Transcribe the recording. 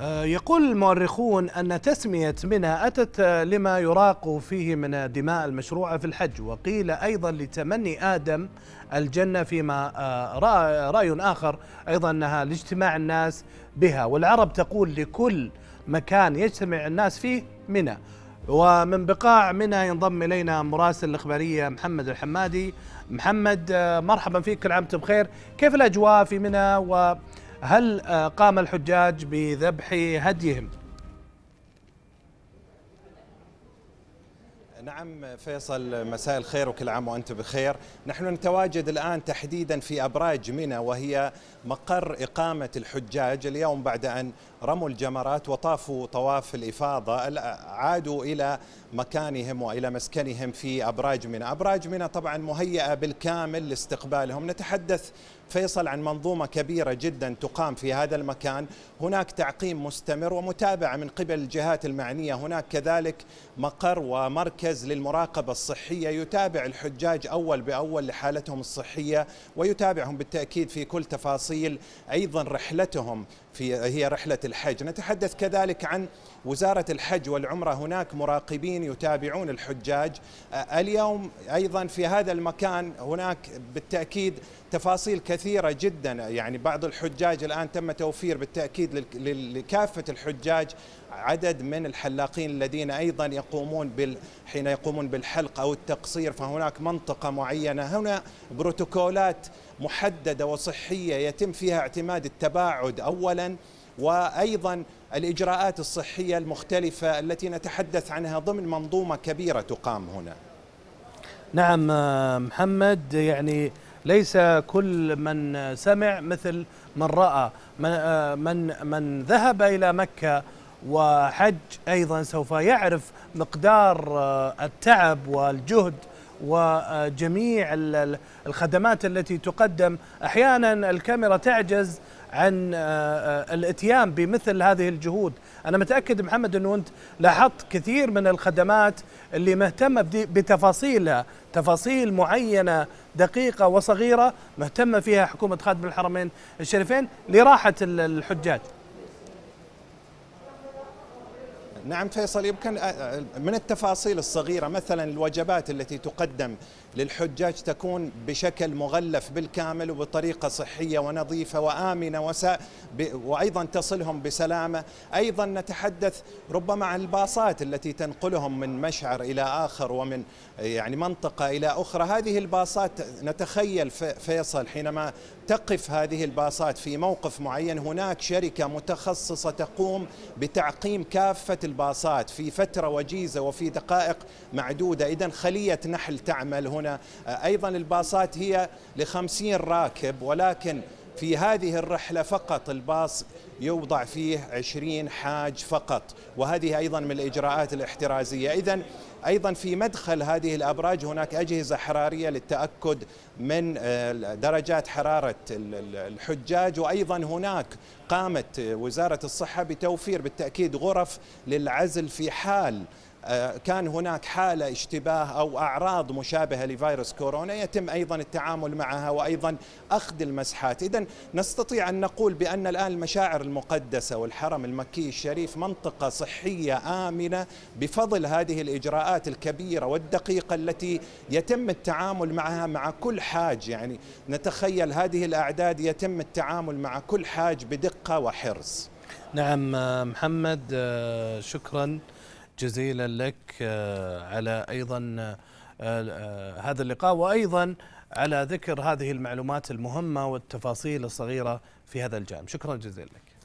آه، يقول المؤرخون أن تسمية منى أتت لما يراق فيه من الدماء المشروعة في الحج وقيل أيضا لتمني آدم الجنة فيما آه، رأي آخر أيضا أنها لاجتماع الناس بها والعرب تقول لكل مكان يجتمع الناس فيه منى ومن بقاع منى ينضم إلينا مراسل الإخبارية محمد الحمادي محمد آه، مرحبا فيك كل عام بخير كيف الأجواء في منى و هل آه، قام الحجاج بذبح هديهم؟ نعم فيصل مساء الخير وكل عام وانت بخير، نحن نتواجد الان تحديدا في ابراج منى وهي مقر اقامه الحجاج اليوم بعد ان رموا الجمرات وطافوا طواف الإفاضة عادوا إلى مكانهم وإلى مسكنهم في أبراج منى أبراج منى طبعا مهيئة بالكامل لاستقبالهم نتحدث فيصل عن منظومة كبيرة جدا تقام في هذا المكان هناك تعقيم مستمر ومتابعة من قبل الجهات المعنية هناك كذلك مقر ومركز للمراقبة الصحية يتابع الحجاج أول بأول لحالتهم الصحية ويتابعهم بالتأكيد في كل تفاصيل أيضا رحلتهم في هي رحلة الحج نتحدث كذلك عن وزارة الحج والعمرة هناك مراقبين يتابعون الحجاج آه، اليوم أيضا في هذا المكان هناك بالتأكيد تفاصيل كثيرة جدا يعني بعض الحجاج الآن تم توفير بالتأكيد لكافة الحجاج عدد من الحلاقين الذين أيضا يقومون بال حين يقومون بالحلق أو التقصير فهناك منطقة معينة هنا بروتوكولات محدده وصحيه يتم فيها اعتماد التباعد اولا وايضا الاجراءات الصحيه المختلفه التي نتحدث عنها ضمن منظومه كبيره تقام هنا. نعم آه، محمد يعني ليس كل من سمع مثل من راى من آه، من ذهب الى مكه وحج ايضا سوف يعرف مقدار آه، التعب والجهد وجميع الخدمات التي تقدم احيانا الكاميرا تعجز عن آه، آه، الاتيان بمثل هذه الجهود انا متاكد محمد انه انت لاحظت كثير من الخدمات اللي مهتمه بتفاصيلها تفاصيل معينه دقيقه وصغيره مهتمه فيها حكومه خادم الحرمين الشريفين لراحه الحجاج نعم فيصل يمكن آه، آه، من التفاصيل الصغيرة مثلا الوجبات التي تقدم للحجاج تكون بشكل مغلف بالكامل وبطريقة صحية ونظيفة وآمنة وسا وأيضا تصلهم بسلامة أيضا نتحدث ربما عن الباصات التي تنقلهم من مشعر إلى آخر ومن يعني منطقة إلى أخرى هذه الباصات نتخيل فيصل حينما تقف هذه الباصات في موقف معين هناك شركة متخصصة تقوم بتعقيم كافة الباصات في فترة وجيزة وفي دقائق معدودة إذا خلية نحل تعمل هنا أيضا الباصات هي لخمسين راكب ولكن في هذه الرحلة فقط الباص يوضع فيه 20 حاج فقط وهذه أيضا من الإجراءات الاحترازية إذا أيضا في مدخل هذه الأبراج هناك أجهزة حرارية للتأكد من آه، درجات حرارة الحجاج وأيضا هناك قامت وزارة الصحة بتوفير بالتأكيد غرف للعزل في حال آه، كان هناك حالة اشتباه أو أعراض مشابهة لفيروس كورونا يتم أيضا التعامل معها وأيضا أخذ المسحات إذا نستطيع أن نقول بأن الآن المشاعر المقدسة والحرم المكي الشريف منطقة صحية آمنة بفضل هذه الإجراءات الكبيرة والدقيقة التي يتم التعامل معها مع كل حاج يعني نتخيل هذه الأعداد يتم التعامل مع كل حاج بدقة وحرص نعم آه، محمد آه، شكرا جزيلا لك آه، على أيضا آه، آه، هذا اللقاء وأيضا على ذكر هذه المعلومات المهمة والتفاصيل الصغيرة في هذا الجانب شكرا جزيلا لك